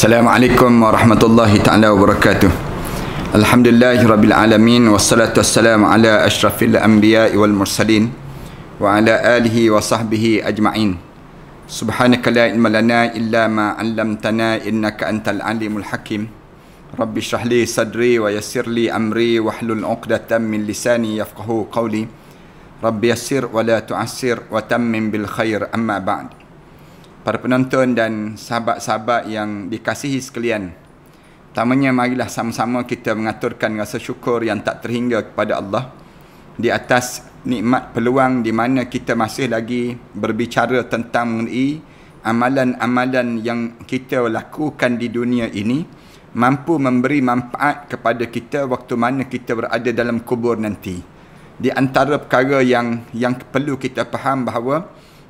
السلام عليكم ورحمة الله تعالى وبركاته الحمد لله رب العالمين والصلاة والسلام على أشرف الأنبياء والمرسلين وعلى آله وصحبه أجمعين سبحانك لا علم لنا إلا ما علمتنا إنك أنت العليم الحكيم رب اشرح لي صدري ويسر لي أمري واحلل عقدة من لساني يفقه قولي رب يسر ولا تعسر وتمم بالخير أما بعد para penonton dan sahabat-sahabat yang dikasihi sekalian. Pertamanya marilah sama-sama kita mengaturkan rasa syukur yang tak terhingga kepada Allah di atas nikmat peluang di mana kita masih lagi berbicara tentang mengenai amalan-amalan yang kita lakukan di dunia ini mampu memberi manfaat kepada kita waktu mana kita berada dalam kubur nanti. Di antara perkara yang yang perlu kita faham bahawa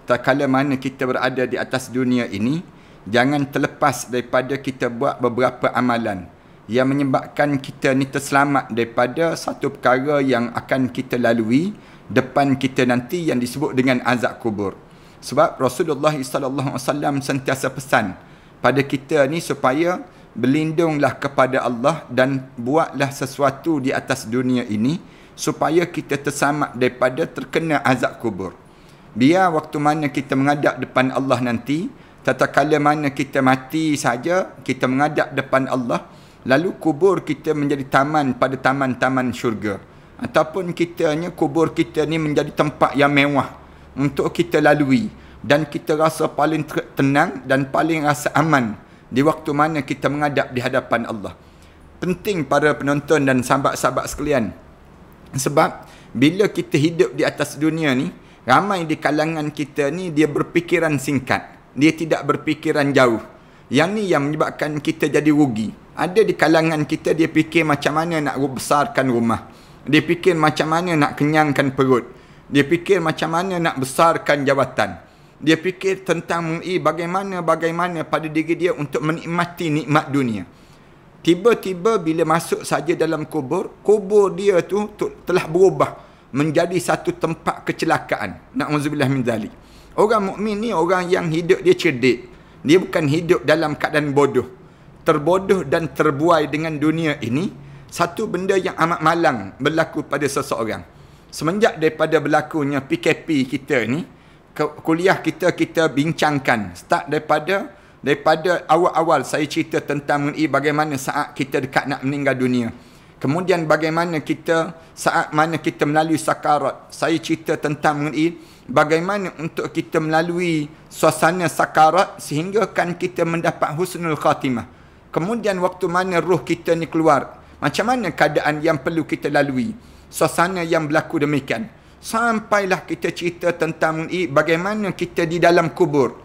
tak kala mana kita berada di atas dunia ini jangan terlepas daripada kita buat beberapa amalan yang menyebabkan kita ni terselamat daripada satu perkara yang akan kita lalui depan kita nanti yang disebut dengan azab kubur sebab Rasulullah sallallahu alaihi wasallam sentiasa pesan pada kita ni supaya berlindunglah kepada Allah dan buatlah sesuatu di atas dunia ini supaya kita terselamat daripada terkena azab kubur. Biar waktu mana kita mengadap depan Allah nanti, tatkala mana kita mati saja, kita mengadap depan Allah, lalu kubur kita menjadi taman pada taman-taman syurga. Ataupun kitanya kubur kita ni menjadi tempat yang mewah untuk kita lalui dan kita rasa paling tenang dan paling rasa aman di waktu mana kita mengadap di hadapan Allah. Penting para penonton dan sahabat-sahabat sekalian. Sebab bila kita hidup di atas dunia ni, ramai di kalangan kita ni dia berfikiran singkat. Dia tidak berfikiran jauh. Yang ni yang menyebabkan kita jadi rugi. Ada di kalangan kita dia fikir macam mana nak besarkan rumah. Dia fikir macam mana nak kenyangkan perut. Dia fikir macam mana nak besarkan jawatan, Dia fikir tentang bagaimana-bagaimana pada diri dia untuk menikmati nikmat dunia. Tiba-tiba bila masuk saja dalam kubur, kubur dia tu, tu telah berubah menjadi satu tempat kecelakaan. Na'udzubillah min zalik. Orang mukmin ni orang yang hidup dia cerdik. Dia bukan hidup dalam keadaan bodoh. Terbodoh dan terbuai dengan dunia ini, satu benda yang amat malang berlaku pada seseorang. Semenjak daripada berlakunya PKP kita ni, kuliah kita kita bincangkan start daripada daripada awal-awal saya cerita tentang mengenai bagaimana saat kita dekat nak meninggal dunia. Kemudian bagaimana kita saat mana kita melalui sakarat. Saya cerita tentang mengenai bagaimana untuk kita melalui suasana sakarat sehingga sehinggakan kita mendapat husnul khatimah. Kemudian waktu mana ruh kita ni keluar. Macam mana keadaan yang perlu kita lalui. Suasana yang berlaku demikian. Sampailah kita cerita tentang mengenai bagaimana kita di dalam kubur.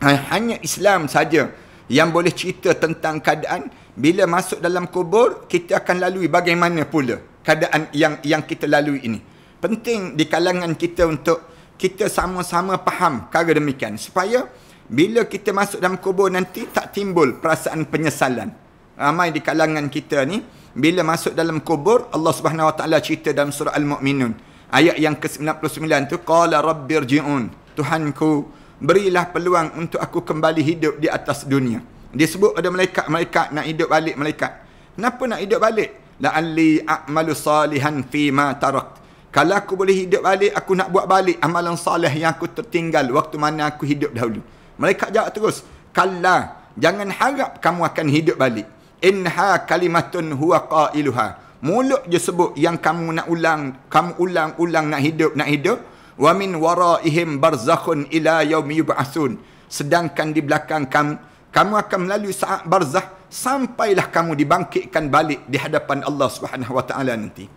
Ha, hanya Islam saja yang boleh cerita tentang keadaan bila masuk dalam kubur kita akan lalui bagaimana pula keadaan yang yang kita lalui ini penting di kalangan kita untuk kita sama-sama faham perkara demikian supaya bila kita masuk dalam kubur nanti tak timbul perasaan penyesalan ramai di kalangan kita ni bila masuk dalam kubur Allah Subhanahu Wa Taala cerita dalam surah Al-Mu'minun ayat yang ke-99 tu qala rabbirji'un tuhanku berilah peluang untuk aku kembali hidup di atas dunia dia sebut ada malaikat-malaikat nak hidup balik malaikat. Kenapa nak hidup balik? La ali a'malu salihan fi ma tarak. Kalau aku boleh hidup balik, aku nak buat balik amalan salih yang aku tertinggal waktu mana aku hidup dahulu. Malaikat jawab terus. Kalla, jangan harap kamu akan hidup balik. Inha kalimatun huwa qailuha. Mulut je sebut yang kamu nak ulang, kamu ulang-ulang nak hidup, nak hidup. Wa min waraihim barzakhun ila yaumi yub'asun. Sedangkan di belakang kamu, kamu akan melalui saat barzah sampailah kamu dibangkitkan balik di hadapan Allah Subhanahu wa taala nanti.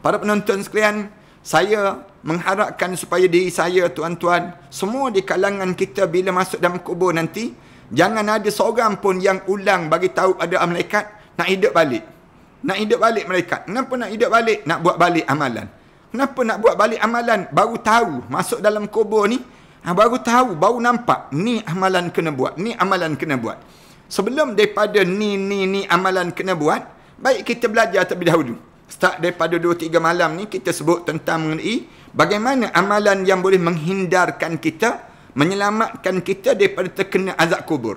Para penonton sekalian, saya mengharapkan supaya diri saya tuan-tuan semua di kalangan kita bila masuk dalam kubur nanti jangan ada seorang pun yang ulang bagi tahu ada malaikat nak hidup balik. Nak hidup balik malaikat. Kenapa nak hidup balik? Nak buat balik amalan. Kenapa nak buat balik amalan? Baru tahu masuk dalam kubur ni Ha, baru tahu, baru nampak ni amalan kena buat, ni amalan kena buat. Sebelum daripada ni, ni, ni amalan kena buat, baik kita belajar terlebih dahulu. Start daripada 2-3 malam ni, kita sebut tentang mengenai bagaimana amalan yang boleh menghindarkan kita, menyelamatkan kita daripada terkena azab kubur.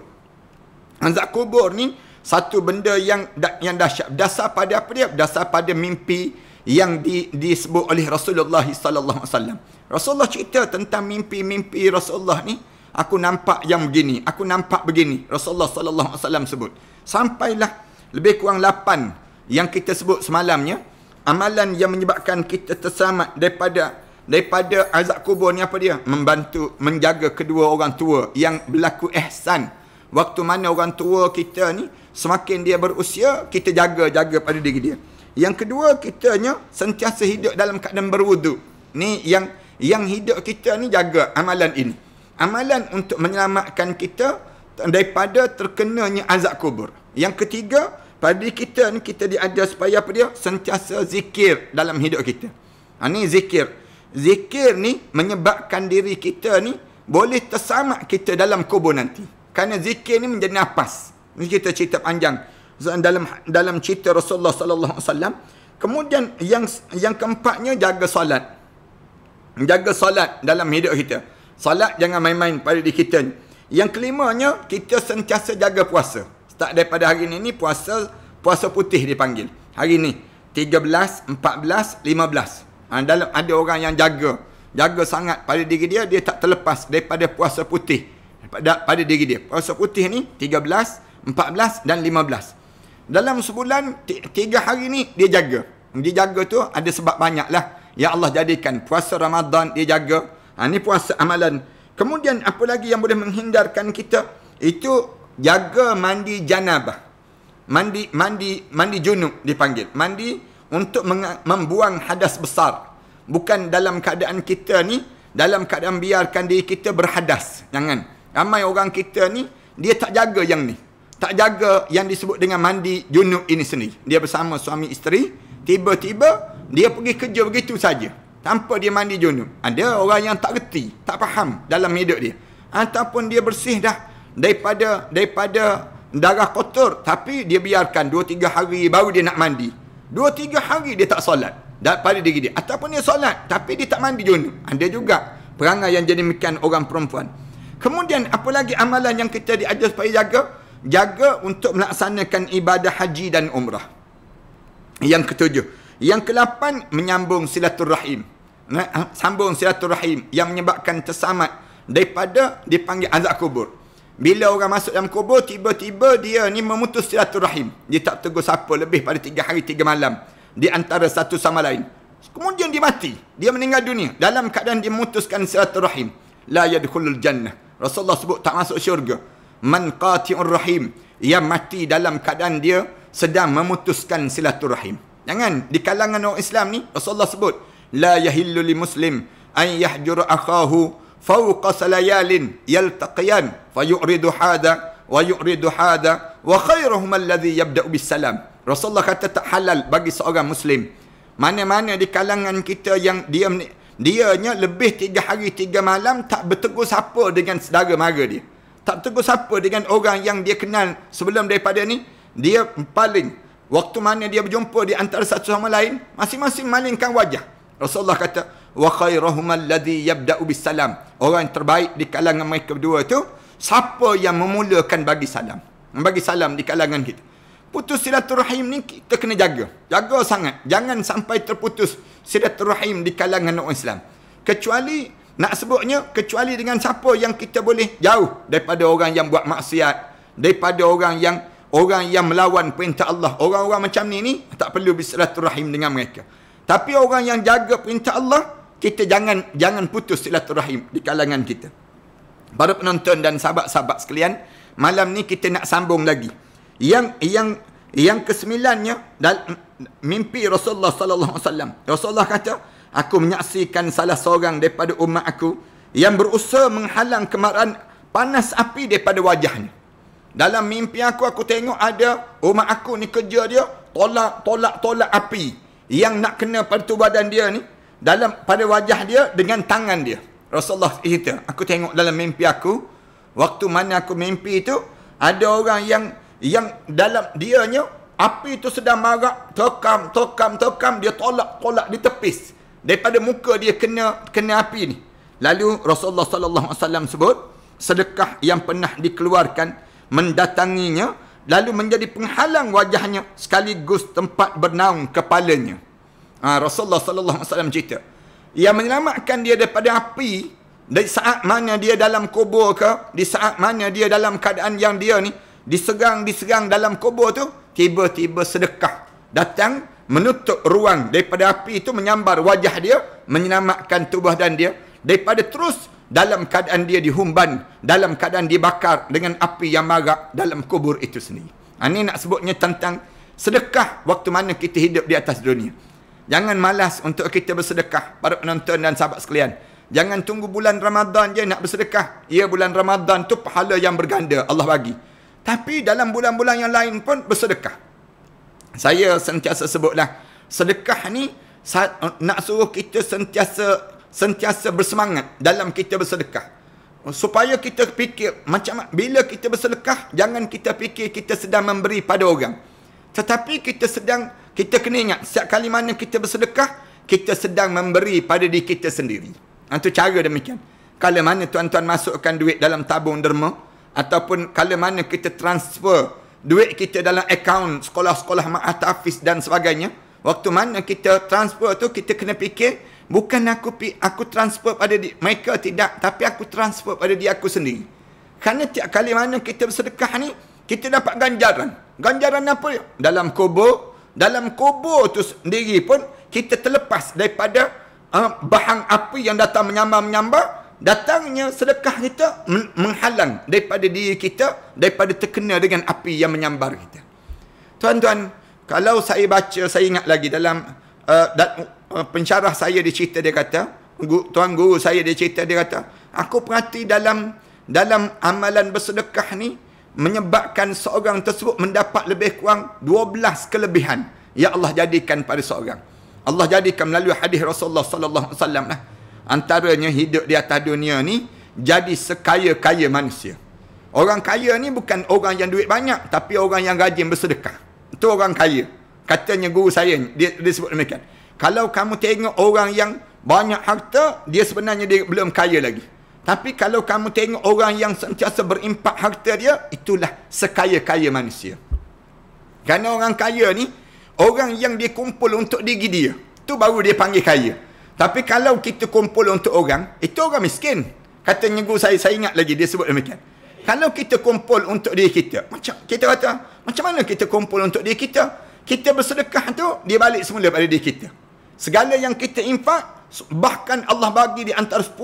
Azab kubur ni, satu benda yang yang dahsyat. Dasar pada apa dia? Dasar pada mimpi yang di, disebut oleh Rasulullah sallallahu alaihi Rasulullah cerita tentang mimpi-mimpi Rasulullah ni, aku nampak yang begini, aku nampak begini. Rasulullah sallallahu alaihi wasallam sebut. Sampailah lebih kurang lapan yang kita sebut semalamnya, amalan yang menyebabkan kita terselamat daripada daripada azab kubur ni apa dia? Membantu menjaga kedua orang tua yang berlaku ihsan. Waktu mana orang tua kita ni semakin dia berusia, kita jaga-jaga pada diri dia. Yang kedua kitanya sentiasa hidup dalam keadaan berwuduk. Ni yang yang hidup kita ni jaga amalan ini. Amalan untuk menyelamatkan kita daripada terkenanya azab kubur. Yang ketiga, pada kita ni kita diajar supaya apa dia? Sentiasa zikir dalam hidup kita. Ha, ni zikir. Zikir ni menyebabkan diri kita ni boleh tersamak kita dalam kubur nanti. Kerana zikir ni menjadi nafas. Ini kita cerita panjang dalam dalam cerita Rasulullah sallallahu alaihi wasallam. Kemudian yang yang keempatnya jaga solat menjaga solat dalam hidup kita. Solat jangan main-main pada diri kita. Yang kelimanya, kita sentiasa jaga puasa. Start daripada hari ini, puasa puasa putih dipanggil. Hari ini, 13, 14, 15. Ha, dalam ada orang yang jaga. Jaga sangat pada diri dia, dia tak terlepas daripada puasa putih. Pada, pada diri dia. Puasa putih ni, 13, 14 dan 15. Dalam sebulan, tiga hari ni dia jaga. Dia jaga tu ada sebab banyak lah. Ya Allah jadikan puasa Ramadan dia jaga. Ha, ini puasa amalan. Kemudian apa lagi yang boleh menghindarkan kita? Itu jaga mandi janabah. Mandi mandi mandi junub dipanggil. Mandi untuk membuang hadas besar. Bukan dalam keadaan kita ni, dalam keadaan biarkan diri kita berhadas. Jangan. Ramai orang kita ni, dia tak jaga yang ni. Tak jaga yang disebut dengan mandi junub ini sendiri. Dia bersama suami isteri, tiba-tiba dia pergi kerja begitu saja tanpa dia mandi junub ada orang yang tak reti tak faham dalam hidup dia ataupun dia bersih dah daripada daripada darah kotor tapi dia biarkan 2 3 hari baru dia nak mandi 2 3 hari dia tak solat daripada diri dia ataupun dia solat tapi dia tak mandi junub ada juga perangai yang jadi mekan orang perempuan kemudian apa lagi amalan yang kita diajar supaya jaga jaga untuk melaksanakan ibadah haji dan umrah yang ketujuh yang kelapan menyambung silaturrahim, ha, Sambung silaturrahim yang menyebabkan tersamat daripada dipanggil azab kubur. Bila orang masuk dalam kubur tiba-tiba dia ni memutus silaturrahim Dia tak tegur siapa lebih pada tiga hari tiga malam di antara satu sama lain. Kemudian dia mati. Dia meninggal dunia dalam keadaan dia memutuskan silaturahim. La yadkhulul jannah. Rasulullah sebut tak masuk syurga. Man qati'ur rahim. Yang mati dalam keadaan dia sedang memutuskan silaturrahim. Jangan di kalangan orang Islam ni Rasulullah sebut la yahillu li muslim an yahjur akahu fawqa salayalin yaltaqiyan fayuridu hada wa yuridu hada wa khairuhum alladhi yabda'u bis salam. Rasulullah kata tak halal bagi seorang muslim. Mana-mana di kalangan kita yang dia dianya lebih tiga hari tiga malam tak bertegur sapa dengan saudara mara dia. Tak bertegur sapa dengan orang yang dia kenal sebelum daripada ni. Dia paling Waktu mana dia berjumpa di antara satu sama lain, masing-masing malingkan wajah. Rasulullah kata, "Wa khairuhumal ladzi yabda'u salam Orang terbaik di kalangan mereka berdua tu, siapa yang memulakan bagi salam? Membagi salam di kalangan kita. Putus silaturahim ni kita kena jaga. Jaga sangat. Jangan sampai terputus silaturahim di kalangan orang Islam. Kecuali nak sebutnya kecuali dengan siapa yang kita boleh jauh daripada orang yang buat maksiat, daripada orang yang orang yang melawan perintah Allah. Orang-orang macam ni ni tak perlu bersilaturahim dengan mereka. Tapi orang yang jaga perintah Allah, kita jangan jangan putus silaturahim di kalangan kita. Para penonton dan sahabat-sahabat sekalian, malam ni kita nak sambung lagi. Yang yang yang kesembilannya mimpi Rasulullah sallallahu alaihi wasallam. Rasulullah kata, aku menyaksikan salah seorang daripada umat aku yang berusaha menghalang kemarahan panas api daripada wajahnya. Dalam mimpi aku, aku tengok ada rumah aku ni kerja dia tolak, tolak, tolak api yang nak kena pada tu badan dia ni dalam pada wajah dia dengan tangan dia. Rasulullah kata, aku tengok dalam mimpi aku, waktu mana aku mimpi itu, ada orang yang yang dalam dia dianya, api itu sedang marak, tokam, tokam, tokam, dia tolak, tolak, ditepis. Daripada muka dia kena kena api ni. Lalu Rasulullah SAW sebut, sedekah yang pernah dikeluarkan, mendatanginya lalu menjadi penghalang wajahnya sekaligus tempat bernaung kepalanya ha, Rasulullah sallallahu alaihi wasallam cerita Ia menyelamatkan dia daripada api dari saat mana dia dalam kubur ke di saat mana dia dalam keadaan yang dia ni diserang diserang dalam kubur tu tiba-tiba sedekah datang menutup ruang daripada api itu menyambar wajah dia menyelamatkan tubuh dan dia daripada terus dalam keadaan dia dihumban, dalam keadaan dibakar dengan api yang marak dalam kubur itu sendiri. Ha, ini nak sebutnya tentang sedekah waktu mana kita hidup di atas dunia. Jangan malas untuk kita bersedekah para penonton dan sahabat sekalian. Jangan tunggu bulan Ramadan je nak bersedekah. Ya bulan Ramadan tu pahala yang berganda Allah bagi. Tapi dalam bulan-bulan yang lain pun bersedekah. Saya sentiasa sebutlah sedekah ni nak suruh kita sentiasa sentiasa bersemangat dalam kita bersedekah supaya kita fikir macam bila kita bersedekah jangan kita fikir kita sedang memberi pada orang tetapi kita sedang kita kena ingat setiap kali mana kita bersedekah kita sedang memberi pada diri kita sendiri itu ha, cara demikian kala mana tuan-tuan masukkan duit dalam tabung derma ataupun kala mana kita transfer duit kita dalam akaun sekolah-sekolah ma'at dan sebagainya waktu mana kita transfer tu kita kena fikir Bukan aku aku transfer pada di, mereka tidak tapi aku transfer pada diri aku sendiri. Kerana tiap kali mana kita bersedekah ni kita dapat ganjaran. Ganjaran apa? Dalam kubur, dalam kubur tu sendiri pun kita terlepas daripada uh, bahan api yang datang menyambar-menyambar datangnya sedekah kita menghalang daripada diri kita daripada terkena dengan api yang menyambar kita. Tuan-tuan, kalau saya baca saya ingat lagi dalam uh, Eh, pensyarah saya dia cerita dia kata tuan guru saya dia cerita dia kata aku perhati dalam dalam amalan bersedekah ni menyebabkan seorang tersebut mendapat lebih kurang 12 kelebihan ya Allah jadikan pada seorang Allah jadikan melalui hadis Rasulullah sallallahu alaihi wasallam lah antaranya hidup di atas dunia ni jadi sekaya-kaya manusia orang kaya ni bukan orang yang duit banyak tapi orang yang rajin bersedekah itu orang kaya katanya guru saya dia, dia sebut demikian kalau kamu tengok orang yang banyak harta, dia sebenarnya dia belum kaya lagi. Tapi kalau kamu tengok orang yang sentiasa berimpak harta dia, itulah sekaya-kaya manusia. Kerana orang kaya ni, orang yang dia kumpul untuk diri dia, tu baru dia panggil kaya. Tapi kalau kita kumpul untuk orang, itu orang miskin. Kata nyegu saya, saya ingat lagi dia sebut demikian. Kalau kita kumpul untuk diri kita, macam kita kata, macam mana kita kumpul untuk diri kita? Kita bersedekah tu, dia balik semula pada diri kita. Segala yang kita infak, bahkan Allah bagi di antara 10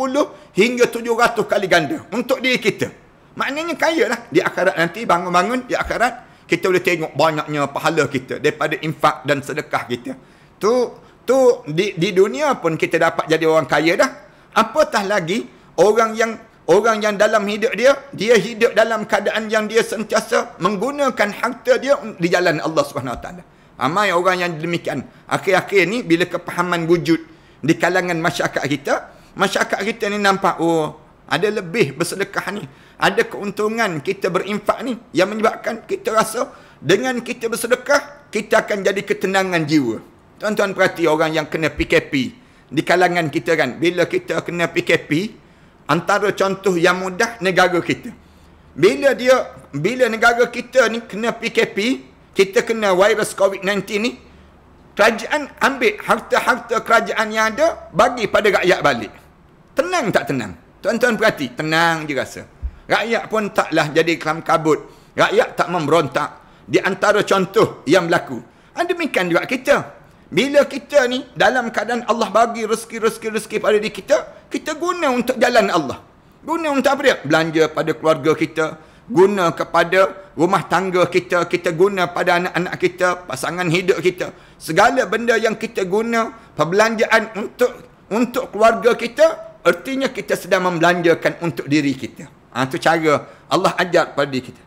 hingga 700 kali ganda untuk diri kita. Maknanya kaya lah. Di akhirat nanti, bangun-bangun di akhirat, kita boleh tengok banyaknya pahala kita daripada infak dan sedekah kita. Tu tu di, di dunia pun kita dapat jadi orang kaya dah. Apatah lagi orang yang orang yang dalam hidup dia, dia hidup dalam keadaan yang dia sentiasa menggunakan harta dia di jalan Allah swt Ramai orang yang demikian. Akhir-akhir ni bila kepahaman wujud di kalangan masyarakat kita, masyarakat kita ni nampak oh ada lebih bersedekah ni. Ada keuntungan kita berinfak ni yang menyebabkan kita rasa dengan kita bersedekah, kita akan jadi ketenangan jiwa. Tuan-tuan perhati orang yang kena PKP di kalangan kita kan. Bila kita kena PKP, antara contoh yang mudah negara kita. Bila dia bila negara kita ni kena PKP, kita kena virus COVID-19 ni, kerajaan ambil harta-harta kerajaan yang ada, bagi pada rakyat balik. Tenang tak tenang? Tuan-tuan perhati, tenang je rasa. Rakyat pun taklah jadi kelam kabut. Rakyat tak memberontak. Di antara contoh yang berlaku. Ah, demikian juga kita. Bila kita ni dalam keadaan Allah bagi rezeki-rezeki-rezeki pada diri kita, kita guna untuk jalan Allah. Guna untuk apa dia? Belanja pada keluarga kita, guna kepada rumah tangga kita, kita guna pada anak-anak kita, pasangan hidup kita. Segala benda yang kita guna, perbelanjaan untuk untuk keluarga kita, artinya kita sedang membelanjakan untuk diri kita. Ha, itu cara Allah ajar pada diri kita.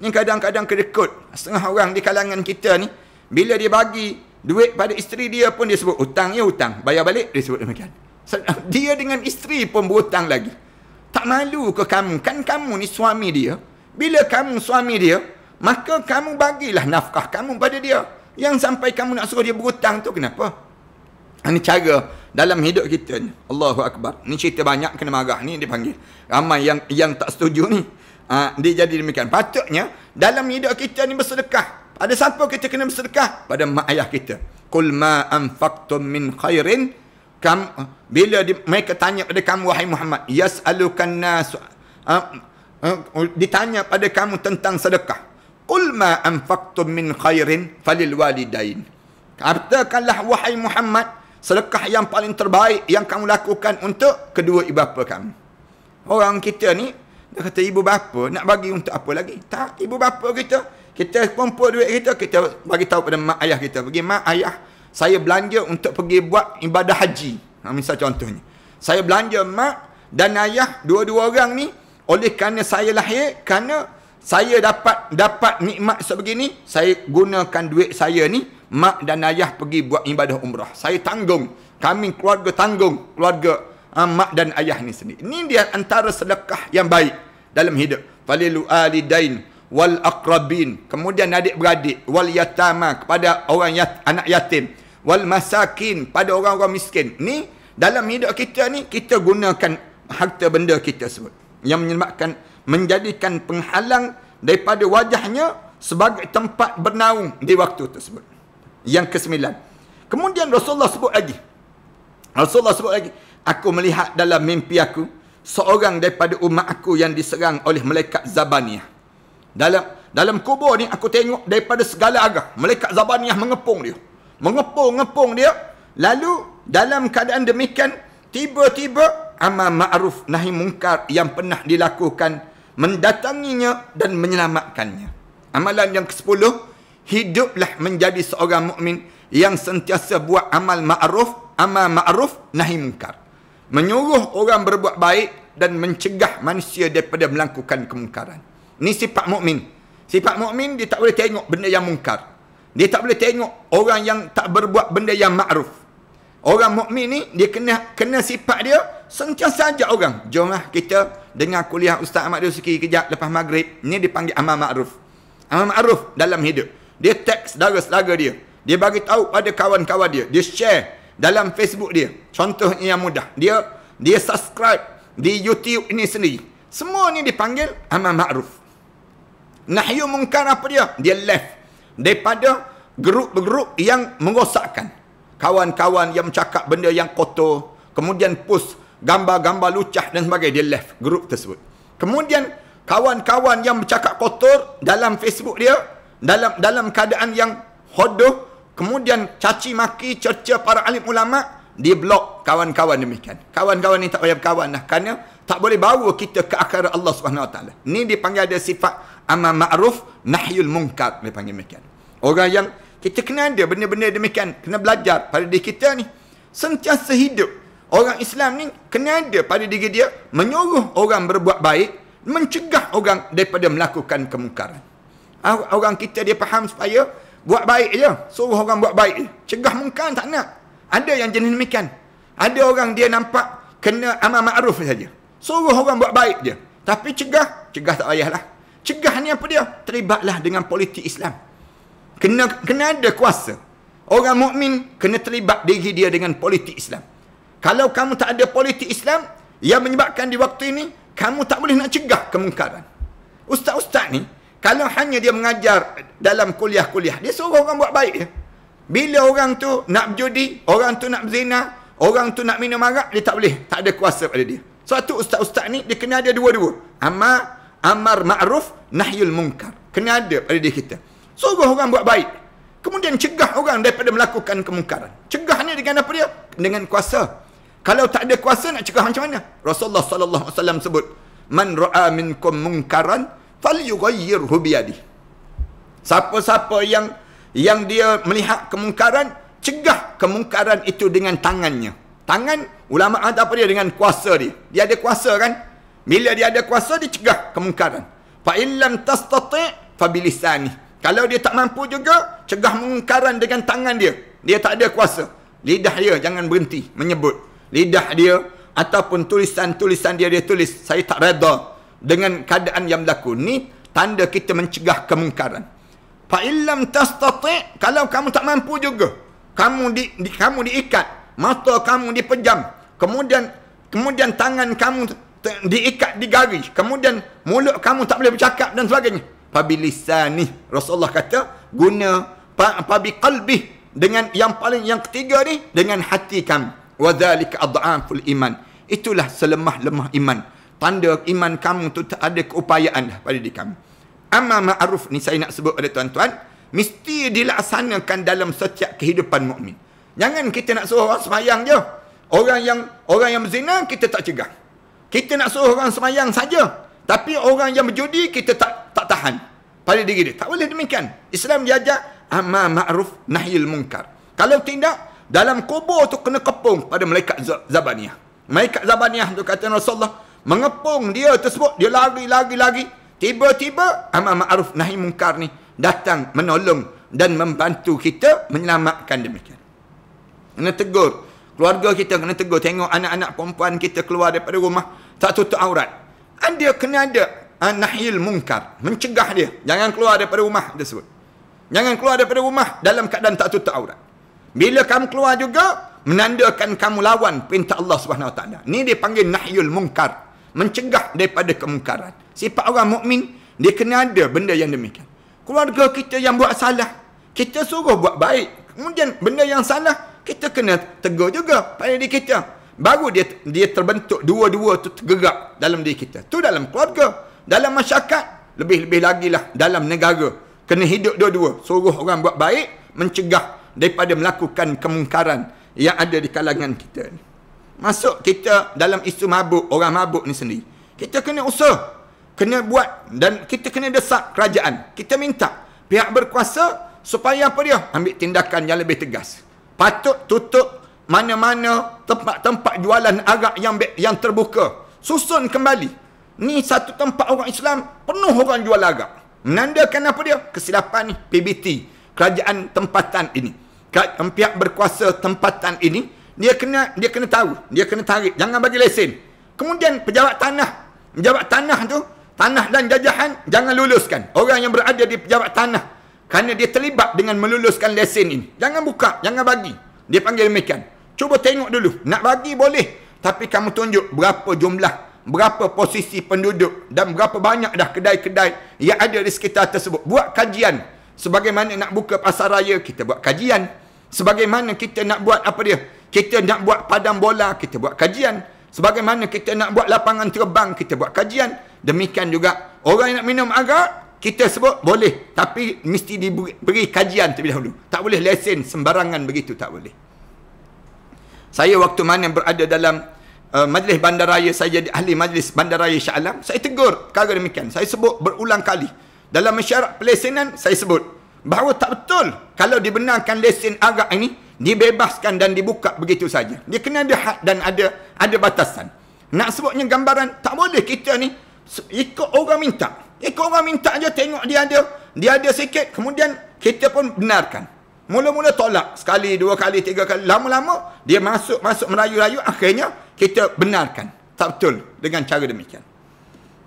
Ini kadang-kadang kerekut. Setengah orang di kalangan kita ni, bila dia bagi duit pada isteri dia pun dia sebut hutang ya hutang. Bayar balik dia sebut demikian. Dia dengan isteri pun berhutang lagi. Tak malu ke kamu? Kan kamu ni suami dia. Bila kamu suami dia, maka kamu bagilah nafkah kamu pada dia. Yang sampai kamu nak suruh dia berhutang tu kenapa? Ini cara dalam hidup kita ni. Allahu Akbar. Ni cerita banyak kena marah ni dia panggil. Ramai yang yang tak setuju ni. Ha, dia jadi demikian. Patutnya dalam hidup kita ni bersedekah. Ada siapa kita kena bersedekah? Pada mak ayah kita. Qul ma anfaqtum min khairin kam ha, bila di, mereka tanya pada kamu wahai Muhammad yasalukan nas ha, Eh, ditanya pada kamu tentang sedekah. Qul ma anfaqtum min khairin falil walidain. Katakanlah wahai Muhammad, sedekah yang paling terbaik yang kamu lakukan untuk kedua ibu bapa kamu. Orang kita ni dia kata ibu bapa nak bagi untuk apa lagi? Tak, ibu bapa kita, kita kumpul duit kita, kita bagi tahu pada mak ayah kita. Pergi mak ayah, saya belanja untuk pergi buat ibadah haji. Ha, misal contohnya. Saya belanja mak dan ayah dua-dua orang ni oleh kerana saya lahir, kerana saya dapat dapat nikmat sebegini, saya gunakan duit saya ni, mak dan ayah pergi buat ibadah umrah. Saya tanggung. Kami keluarga tanggung. Keluarga uh, mak dan ayah ni sendiri. Ini dia antara sedekah yang baik dalam hidup. Falilu alidain wal akrabin. Kemudian adik-beradik. Wal yatama kepada orang yat, anak yatim. Wal masakin pada orang-orang miskin. Ni dalam hidup kita ni, kita gunakan harta benda kita sebut yang menyebabkan menjadikan penghalang daripada wajahnya sebagai tempat bernaung di waktu tersebut. Yang kesembilan. Kemudian Rasulullah sebut lagi. Rasulullah sebut lagi. Aku melihat dalam mimpi aku seorang daripada umat aku yang diserang oleh malaikat Zabaniyah. Dalam dalam kubur ni aku tengok daripada segala arah malaikat Zabaniyah mengepung dia. Mengepung-ngepung dia. Lalu dalam keadaan demikian tiba-tiba amal ma'ruf nahi mungkar yang pernah dilakukan mendatanginya dan menyelamatkannya. Amalan yang ke-10, hiduplah menjadi seorang mukmin yang sentiasa buat amal ma'ruf, amal ma'ruf nahi mungkar. Menyuruh orang berbuat baik dan mencegah manusia daripada melakukan kemungkaran. Ini sifat mukmin. Sifat mukmin dia tak boleh tengok benda yang mungkar. Dia tak boleh tengok orang yang tak berbuat benda yang ma'ruf. Orang mukmin ni dia kena kena sifat dia sentiasa ajak orang. Jomlah kita dengar kuliah Ustaz Ahmad Rizki kejap lepas maghrib. Ni dipanggil amal ma'ruf. Amal ma'ruf dalam hidup. Dia teks saudara-saudara dia. Dia bagi tahu pada kawan-kawan dia. Dia share dalam Facebook dia. Contoh yang mudah. Dia dia subscribe di YouTube ini sendiri. Semua ni dipanggil amal ma'ruf. Nahyu mungkar apa dia? Dia left. Daripada grup-grup yang merosakkan kawan-kawan yang cakap benda yang kotor kemudian post gambar-gambar lucah dan sebagainya dia left group tersebut kemudian kawan-kawan yang bercakap kotor dalam Facebook dia dalam dalam keadaan yang hodoh kemudian caci maki cerca para alim ulama di blok kawan-kawan demikian kawan-kawan ni tak payah kawan lah kerana tak boleh bawa kita ke akar Allah Swt. taala ni dipanggil ada sifat amal ma'ruf nahyul munkar dipanggil demikian orang yang kita kena ada benda-benda demikian. Kena belajar pada diri kita ni. Sentiasa hidup. Orang Islam ni kena ada pada diri dia. Menyuruh orang berbuat baik. Mencegah orang daripada melakukan kemungkaran. Orang kita dia faham supaya buat baik je. Suruh orang buat baik je. Cegah mungkar tak nak. Ada yang jenis demikian. Ada orang dia nampak kena amal ma'ruf saja. Suruh orang buat baik je. Tapi cegah, cegah tak payahlah. Cegah ni apa dia? Terlibatlah dengan politik Islam kena kena ada kuasa. Orang mukmin kena terlibat diri dia dengan politik Islam. Kalau kamu tak ada politik Islam yang menyebabkan di waktu ini kamu tak boleh nak cegah kemungkaran. Ustaz-ustaz ni kalau hanya dia mengajar dalam kuliah-kuliah, dia suruh orang buat baik. ya Bila orang tu nak berjudi, orang tu nak berzina, orang tu nak minum arak, dia tak boleh. Tak ada kuasa pada dia. Suatu ustaz-ustaz ni, dia kena ada dua-dua. Amar, amar ma'ruf, nahyul munkar Kena ada pada dia kita. Suruh orang buat baik. Kemudian cegah orang daripada melakukan kemungkaran. Cegah ni dengan apa dia? Dengan kuasa. Kalau tak ada kuasa nak cegah macam mana? Rasulullah sallallahu alaihi wasallam sebut, "Man ra'a minkum mungkaran falyughayyirhu biyadih." Siapa-siapa yang yang dia melihat kemungkaran, cegah kemungkaran itu dengan tangannya. Tangan ulama ada apa dia dengan kuasa dia. Dia ada kuasa kan? Bila dia ada kuasa dia cegah kemungkaran. Fa illam tastati' fa kalau dia tak mampu juga, cegah mengungkaran dengan tangan dia. Dia tak ada kuasa. Lidah dia jangan berhenti menyebut. Lidah dia ataupun tulisan-tulisan dia dia tulis. Saya tak reda dengan keadaan yang berlaku. Ni tanda kita mencegah kemungkaran. Fa'ilam tastati' kalau kamu tak mampu juga. Kamu di, di kamu diikat. Mata kamu dipejam. Kemudian kemudian tangan kamu diikat di garis. Kemudian mulut kamu tak boleh bercakap dan sebagainya pabilisanih Rasulullah kata guna pabi qalbi dengan yang paling yang ketiga ni dengan hati kami wa zalika adhaful iman itulah selemah-lemah iman tanda iman kamu tu tak ada keupayaan dah pada diri kamu amma ma'ruf ni saya nak sebut pada tuan-tuan mesti dilaksanakan dalam setiap kehidupan mukmin jangan kita nak suruh orang semayang je orang yang orang yang berzina kita tak cegah kita nak suruh orang semayang saja tapi orang yang berjudi kita tak tak tahan pada diri dia. Tak boleh demikian. Islam diajak amma ma'ruf nahyil munkar. Kalau tidak, dalam kubur tu kena kepung pada malaikat Zabaniyah. Malaikat Zabaniyah tu kata Rasulullah, mengepung dia tersebut, dia lari-lari-lari. Tiba-tiba, amma ma'ruf nahyil munkar ni datang menolong dan membantu kita menyelamatkan demikian. Kena tegur. Keluarga kita kena tegur. Tengok anak-anak perempuan kita keluar daripada rumah. Tak tutup aurat. Kan dia kena ada Nahil munkar mencegah dia jangan keluar daripada rumah dia sebut jangan keluar daripada rumah dalam keadaan tak tutup aurat bila kamu keluar juga menandakan kamu lawan perintah Allah swt ini Taala ni dia panggil nahyul munkar mencegah daripada kemungkaran sifat orang mukmin dia kena ada benda yang demikian keluarga kita yang buat salah kita suruh buat baik kemudian benda yang salah kita kena tegur juga pada diri kita baru dia dia terbentuk dua-dua tu tergerak dalam diri kita tu dalam keluarga dalam masyarakat lebih-lebih lagi lah dalam negara kena hidup dua-dua suruh orang buat baik mencegah daripada melakukan kemungkaran yang ada di kalangan kita ni. masuk kita dalam isu mabuk orang mabuk ni sendiri kita kena usah kena buat dan kita kena desak kerajaan kita minta pihak berkuasa supaya apa dia ambil tindakan yang lebih tegas patut tutup mana-mana tempat-tempat jualan agak yang yang terbuka susun kembali Ni satu tempat orang Islam penuh orang jual lagak. Menandakan apa dia? Kesilapan PBT. Kerajaan tempatan ini. Pihak berkuasa tempatan ini. Dia kena dia kena tahu. Dia kena tarik. Jangan bagi lesen. Kemudian pejabat tanah. Pejabat tanah tu. Tanah dan jajahan. Jangan luluskan. Orang yang berada di pejabat tanah. Kerana dia terlibat dengan meluluskan lesen ini. Jangan buka. Jangan bagi. Dia panggil mekan. Cuba tengok dulu. Nak bagi boleh. Tapi kamu tunjuk berapa jumlah berapa posisi penduduk dan berapa banyak dah kedai-kedai yang ada di sekitar tersebut. Buat kajian. Sebagaimana nak buka pasar raya, kita buat kajian. Sebagaimana kita nak buat apa dia? Kita nak buat padang bola, kita buat kajian. Sebagaimana kita nak buat lapangan terbang, kita buat kajian. Demikian juga, orang yang nak minum agak, kita sebut boleh. Tapi mesti diberi beri kajian terlebih dahulu. Tak boleh lesen sembarangan begitu, tak boleh. Saya waktu mana berada dalam Eh, majlis bandaraya saya jadi ahli majlis bandaraya Shah saya tegur kalau demikian saya sebut berulang kali dalam mesyuarat pelesenan saya sebut bahawa tak betul kalau dibenarkan lesen agak ini dibebaskan dan dibuka begitu saja dia kena ada had dan ada ada batasan nak sebutnya gambaran tak boleh kita ni ikut orang minta ikut orang minta je tengok dia ada dia ada sikit kemudian kita pun benarkan Mula-mula tolak sekali, dua kali, tiga kali. Lama-lama dia masuk, masuk merayu-rayu. Akhirnya kita benarkan. Tak betul dengan cara demikian.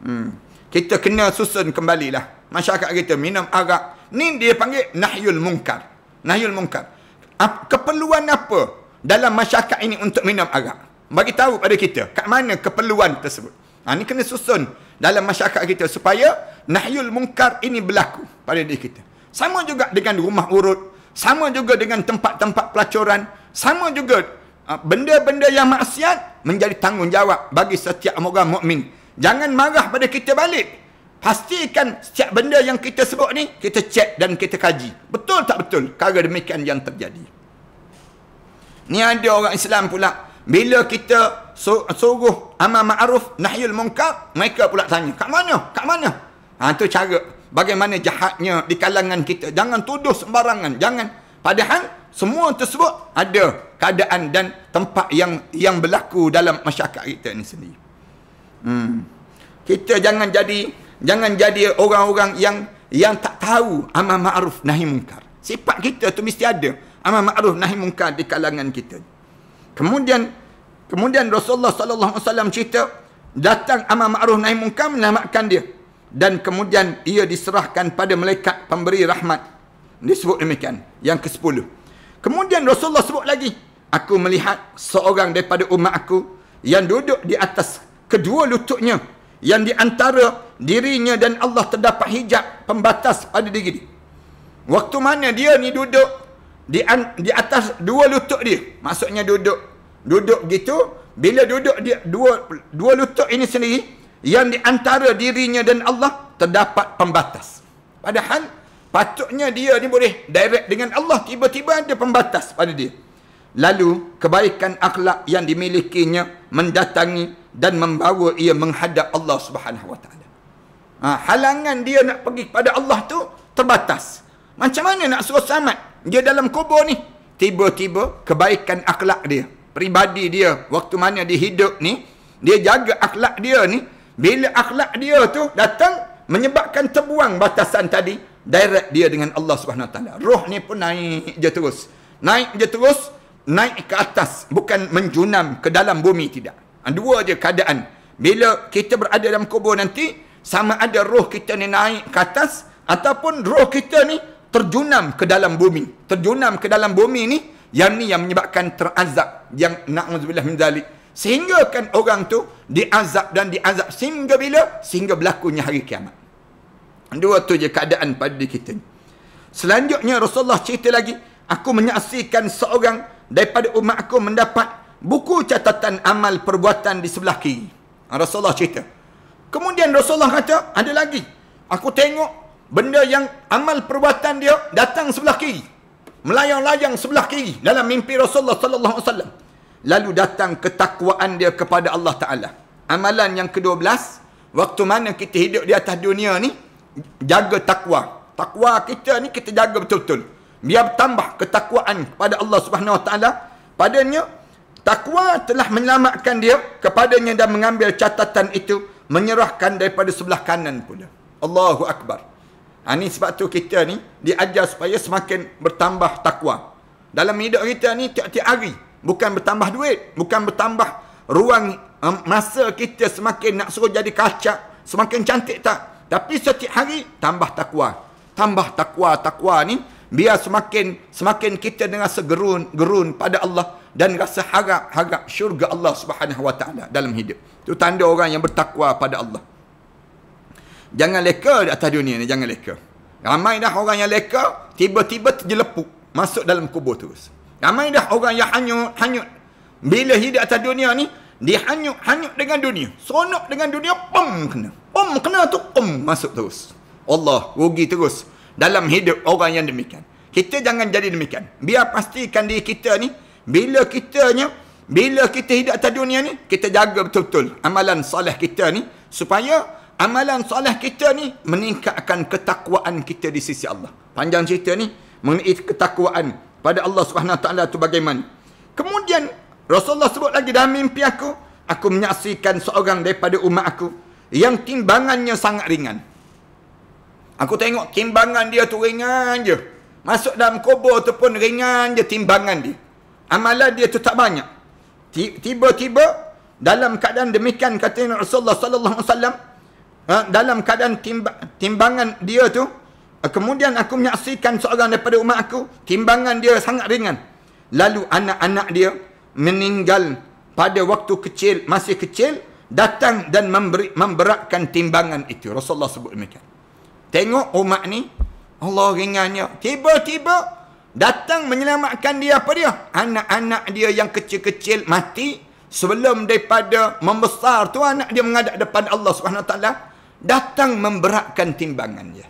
Hmm. Kita kena susun kembalilah. Masyarakat kita minum agak Ni dia panggil nahyul mungkar. Nahyul mungkar. keperluan apa dalam masyarakat ini untuk minum agak? Bagi tahu pada kita kat mana keperluan tersebut. Ha, ini kena susun dalam masyarakat kita supaya nahyul mungkar ini berlaku pada diri kita. Sama juga dengan rumah urut, sama juga dengan tempat-tempat pelacuran, sama juga ah, benda-benda yang maksiat menjadi tanggungjawab bagi setiap orang mukmin. Jangan marah pada kita balik. Pastikan setiap benda yang kita sebut ni kita cek dan kita kaji. Betul tak betul? Kalau demikian yang terjadi. Ni ada orang Islam pula bila kita suruh amal ma'ruf nahyul munkar mereka pula tanya kat mana kat mana ha tu cara bagaimana jahatnya di kalangan kita. Jangan tuduh sembarangan. Jangan. Padahal semua tersebut ada keadaan dan tempat yang yang berlaku dalam masyarakat kita ini sendiri. Hmm. Kita jangan jadi jangan jadi orang-orang yang yang tak tahu amal ma'ruf nahi mungkar. Sifat kita tu mesti ada. Amal ma'ruf nahi mungkar di kalangan kita. Kemudian kemudian Rasulullah sallallahu alaihi wasallam cerita datang amal ma'ruf nahi mungkar menamatkan dia dan kemudian ia diserahkan pada malaikat pemberi rahmat. Disebut demikian yang ke-10. Kemudian Rasulullah sebut lagi, aku melihat seorang daripada umat aku yang duduk di atas kedua lututnya yang di antara dirinya dan Allah terdapat hijab pembatas pada diri dia. Waktu mana dia ni duduk di, an, di atas dua lutut dia. Maksudnya duduk. Duduk gitu. Bila duduk dia, dua, dua lutut ini sendiri yang di antara dirinya dan Allah terdapat pembatas. Padahal patutnya dia ni boleh direct dengan Allah tiba-tiba ada pembatas pada dia. Lalu kebaikan akhlak yang dimilikinya mendatangi dan membawa ia menghadap Allah Subhanahu Wa Taala. Ha, halangan dia nak pergi kepada Allah tu terbatas. Macam mana nak suruh selamat? Dia dalam kubur ni. Tiba-tiba kebaikan akhlak dia. Pribadi dia waktu mana dia hidup ni. Dia jaga akhlak dia ni. Bila akhlak dia tu datang menyebabkan terbuang batasan tadi, direct dia dengan Allah Subhanahu taala. Roh ni pun naik je terus. Naik je terus, naik ke atas, bukan menjunam ke dalam bumi tidak. Ha, dua je keadaan. Bila kita berada dalam kubur nanti, sama ada roh kita ni naik ke atas ataupun roh kita ni terjunam ke dalam bumi. Terjunam ke dalam bumi ni yang ni yang menyebabkan terazab yang na'udzubillah min zalik. Sehingga kan orang tu diazab dan diazab sehingga bila? Sehingga berlakunya hari kiamat. Dua tu je keadaan pada kita. Selanjutnya Rasulullah cerita lagi. Aku menyaksikan seorang daripada umat aku mendapat buku catatan amal perbuatan di sebelah kiri. Rasulullah cerita. Kemudian Rasulullah kata, ada lagi. Aku tengok benda yang amal perbuatan dia datang sebelah kiri. Melayang-layang sebelah kiri dalam mimpi Rasulullah sallallahu alaihi wasallam lalu datang ketakwaan dia kepada Allah Ta'ala. Amalan yang ke-12, waktu mana kita hidup di atas dunia ni, jaga takwa. Takwa kita ni kita jaga betul-betul. Biar bertambah ketakwaan kepada Allah Subhanahu Wa Ta'ala. Padanya, takwa telah menyelamatkan dia kepadanya dan mengambil catatan itu, menyerahkan daripada sebelah kanan pula. Allahu Akbar. Ha, ini sebab tu kita ni diajar supaya semakin bertambah takwa. Dalam hidup kita ni tiap-tiap hari bukan bertambah duit, bukan bertambah ruang um, masa kita semakin nak suruh jadi kacak, semakin cantik tak. Tapi setiap hari tambah takwa. Tambah takwa, takwa ni biar semakin semakin kita dengan segerun gerun pada Allah dan rasa harap-harap syurga Allah Subhanahu dalam hidup. Itu tanda orang yang bertakwa pada Allah. Jangan leka di atas dunia ni, jangan leka. Ramai dah orang yang leka, tiba-tiba terjelepuk, masuk dalam kubur terus. Ramai dah orang yang hanyut, hanyut. Bila hidup atas dunia ni, dia hanyut, hanyut dengan dunia. Seronok dengan dunia, pum kena. Pum kena tu, pum masuk terus. Allah rugi terus dalam hidup orang yang demikian. Kita jangan jadi demikian. Biar pastikan diri kita ni, bila kita ni, bila kita hidup atas dunia ni, kita jaga betul-betul amalan salih kita ni, supaya amalan salih kita ni meningkatkan ketakwaan kita di sisi Allah. Panjang cerita ni, mengenai ketakwaan pada Allah Subhanahu taala tu bagaimana kemudian Rasulullah sebut lagi dalam mimpi aku aku menyaksikan seorang daripada umat aku yang timbangannya sangat ringan aku tengok timbangan dia tu ringan je masuk dalam kubur tu pun ringan je timbangan dia amalan dia tu tak banyak tiba-tiba dalam keadaan demikian kata Rasulullah sallallahu alaihi wasallam eh, dalam keadaan timbangan dia tu Eh, kemudian aku menyaksikan seorang daripada umat aku, timbangan dia sangat ringan. Lalu anak-anak dia meninggal pada waktu kecil, masih kecil, datang dan memberi, memberatkan timbangan itu. Rasulullah sebut demikian. Tengok umat ni, Allah ringannya. Tiba-tiba datang menyelamatkan dia apa dia? Anak-anak dia yang kecil-kecil mati sebelum daripada membesar tu anak dia menghadap depan Allah Subhanahu Wa Taala datang memberatkan timbangan dia.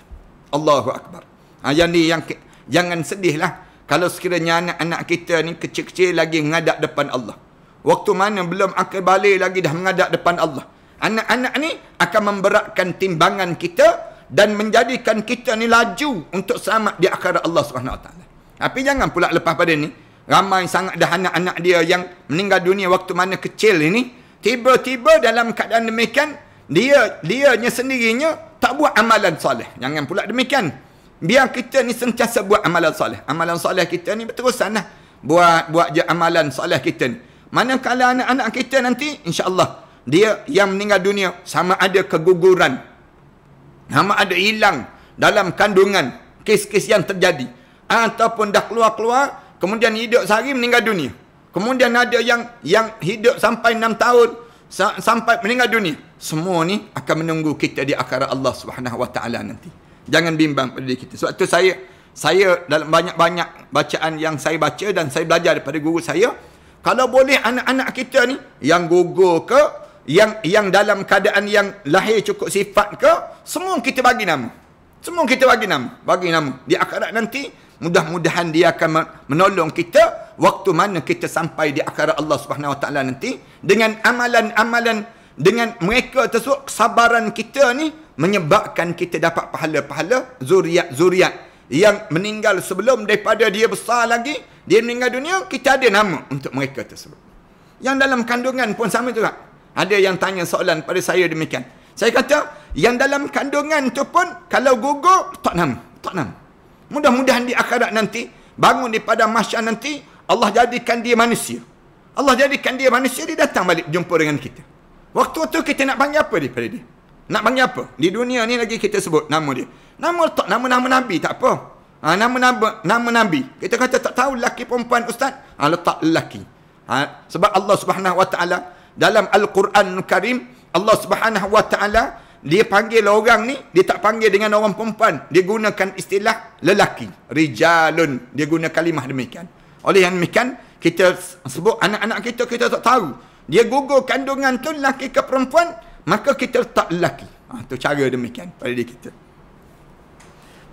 Allahu Akbar. Ha, yang ni yang jangan sedihlah. Kalau sekiranya anak-anak kita ni kecil-kecil lagi mengadap depan Allah. Waktu mana belum akan balik lagi dah mengadap depan Allah. Anak-anak ni akan memberatkan timbangan kita dan menjadikan kita ni laju untuk selamat di akhirat Allah SWT. Tapi jangan pula lepas pada ni. Ramai sangat dah anak-anak dia yang meninggal dunia waktu mana kecil ini. Tiba-tiba dalam keadaan demikian, dia dianya sendirinya tak buat amalan soleh. Jangan pula demikian. Biar kita ni sentiasa buat amalan soleh. Amalan soleh kita ni berterusan lah. Buat, buat je amalan soleh kita ni. kalau anak-anak kita nanti, insyaAllah, dia yang meninggal dunia, sama ada keguguran. Sama ada hilang dalam kandungan kes-kes yang terjadi. Ataupun dah keluar-keluar, kemudian hidup sehari meninggal dunia. Kemudian ada yang yang hidup sampai 6 tahun, sampai meninggal dunia semua ni akan menunggu kita di akhirat Allah Subhanahu Wa Taala nanti jangan bimbang pada diri kita sebab tu saya saya dalam banyak-banyak bacaan yang saya baca dan saya belajar daripada guru saya kalau boleh anak-anak kita ni yang gugur ke yang yang dalam keadaan yang lahir cukup sifat ke semua kita bagi nama semua kita bagi nama bagi nama di akhirat nanti mudah-mudahan dia akan menolong kita waktu mana kita sampai di akhirat Allah Subhanahu Wa Taala nanti dengan amalan-amalan dengan mereka tersebut kesabaran kita ni menyebabkan kita dapat pahala-pahala zuriat-zuriat yang meninggal sebelum daripada dia besar lagi dia meninggal dunia kita ada nama untuk mereka tersebut yang dalam kandungan pun sama juga ada yang tanya soalan pada saya demikian saya kata yang dalam kandungan tu pun kalau gugur tak nama tak nama mudah-mudahan di akhirat nanti bangun di padang mahsyar nanti Allah jadikan dia manusia. Allah jadikan dia manusia, dia datang balik jumpa dengan kita. Waktu tu kita nak panggil apa daripada dia? Nak panggil apa? Di dunia ni lagi kita sebut nama dia. Nama tak nama-nama Nabi tak apa. Ha, nama, nama, nama Nabi. Kita kata tak tahu lelaki perempuan ustaz. Ha, letak lelaki. Ha, sebab Allah subhanahu wa ta'ala dalam Al-Quran Karim Allah subhanahu wa ta'ala dia panggil orang ni dia tak panggil dengan orang perempuan dia gunakan istilah lelaki rijalun dia guna kalimah demikian oleh yang demikian, kita sebut anak-anak kita, kita tak tahu. Dia gugur kandungan tu lelaki ke perempuan, maka kita tak lelaki. Itu ha, cara demikian pada diri kita.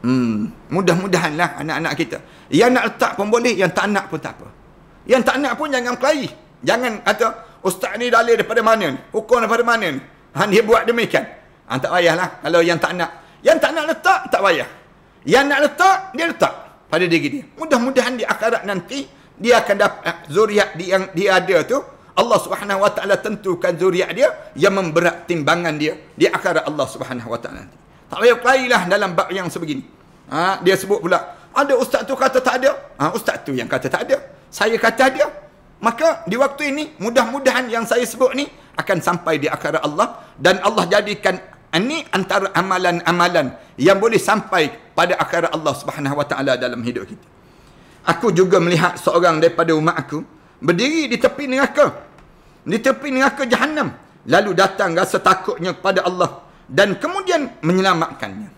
Hmm, Mudah-mudahanlah anak-anak kita. Yang nak letak pun boleh, yang tak nak pun tak apa. Yang tak nak pun jangan berkelahi. Jangan kata, ustaz ni dalil daripada mana ni? Hukum daripada mana ni? Han dia buat demikian. Ha, tak payahlah kalau yang tak nak. Yang tak nak letak, tak payah. Yang nak letak, dia letak pada diri dia. Mudah-mudahan di akhirat nanti dia akan dapat eh, zuriat dia yang dia ada tu. Allah Subhanahu Wa Taala tentukan zuriat dia yang memberat timbangan dia di akhirat Allah Subhanahu Wa Taala nanti. Tak payah kailah dalam bab yang sebegini. Ha, dia sebut pula, ada ustaz tu kata tak ada. Ha, ustaz tu yang kata tak ada. Saya kata dia. Maka di waktu ini mudah-mudahan yang saya sebut ni akan sampai di akhirat Allah dan Allah jadikan Ah, ini antara amalan-amalan yang boleh sampai pada akhirat Allah Subhanahu Wa Taala dalam hidup kita. Aku juga melihat seorang daripada umat aku berdiri di tepi neraka. Di tepi neraka Jahannam, Lalu datang rasa takutnya kepada Allah dan kemudian menyelamatkannya.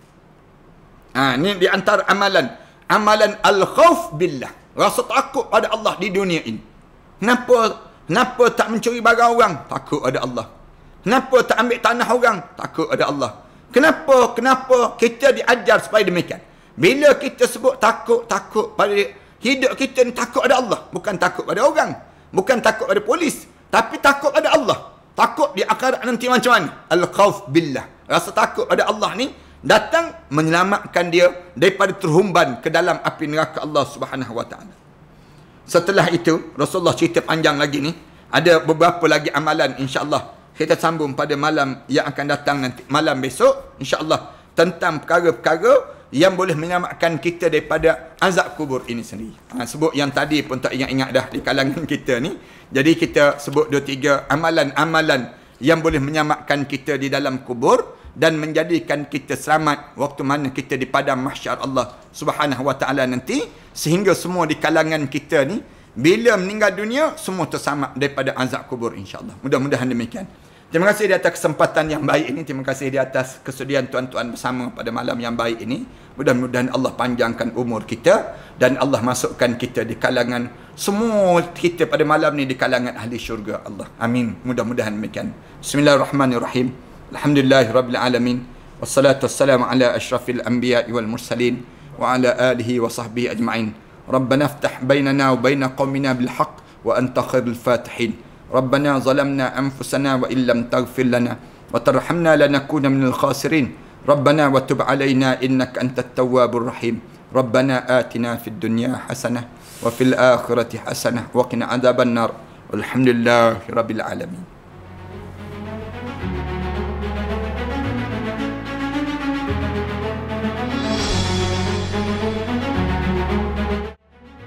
Ha, ini di antara amalan. Amalan al-khawf billah. Rasa takut pada Allah di dunia ini. Kenapa, kenapa tak mencuri barang orang? Takut pada Allah. Kenapa tak ambil tanah orang? Takut ada Allah. Kenapa? Kenapa kita diajar supaya demikian? Bila kita sebut takut, takut pada hidup kita ni takut ada Allah. Bukan takut pada orang. Bukan takut pada polis. Tapi takut ada Allah. Takut di akhirat nanti macam mana? Al-Khawf Billah. Rasa takut pada Allah ni datang menyelamatkan dia daripada terhumban ke dalam api neraka Allah Subhanahu Setelah itu Rasulullah cerita panjang lagi ni ada beberapa lagi amalan insya-Allah kita sambung pada malam yang akan datang nanti malam besok insyaallah tentang perkara-perkara yang boleh menyelamatkan kita daripada azab kubur ini sendiri. Ha, sebut yang tadi pun tak ingat-ingat dah di kalangan kita ni. Jadi kita sebut dua tiga amalan-amalan yang boleh menyelamatkan kita di dalam kubur dan menjadikan kita selamat waktu mana kita di padang mahsyar Allah Subhanahu Wa Taala nanti sehingga semua di kalangan kita ni bila meninggal dunia semua tersamak daripada azab kubur insya Allah. Mudah-mudahan demikian. Terima kasih di atas kesempatan yang baik ini. Terima kasih di atas kesudian tuan-tuan bersama pada malam yang baik ini. Mudah-mudahan Allah panjangkan umur kita dan Allah masukkan kita di kalangan semua kita pada malam ni di kalangan ahli syurga Allah. Amin. Mudah-mudahan demikian. Bismillahirrahmanirrahim. Alhamdulillahirrabbilalamin. Wassalatu wassalamu ala ashrafil anbiya wal mursalin wa ala alihi wa sahbihi ajma'in. Rabbana aftah bainana wa bainakumina bilhaq wa anta khairul fatihin. ربنا ظلمنا أنفسنا وإن لم تغفر لنا وترحمنا لنكون من الخاسرين ربنا وتب علينا إنك أنت التواب الرحيم ربنا آتنا في الدنيا حسنة وفي الآخرة حسنة وقنا عذاب النار والحمد لله رب العالمين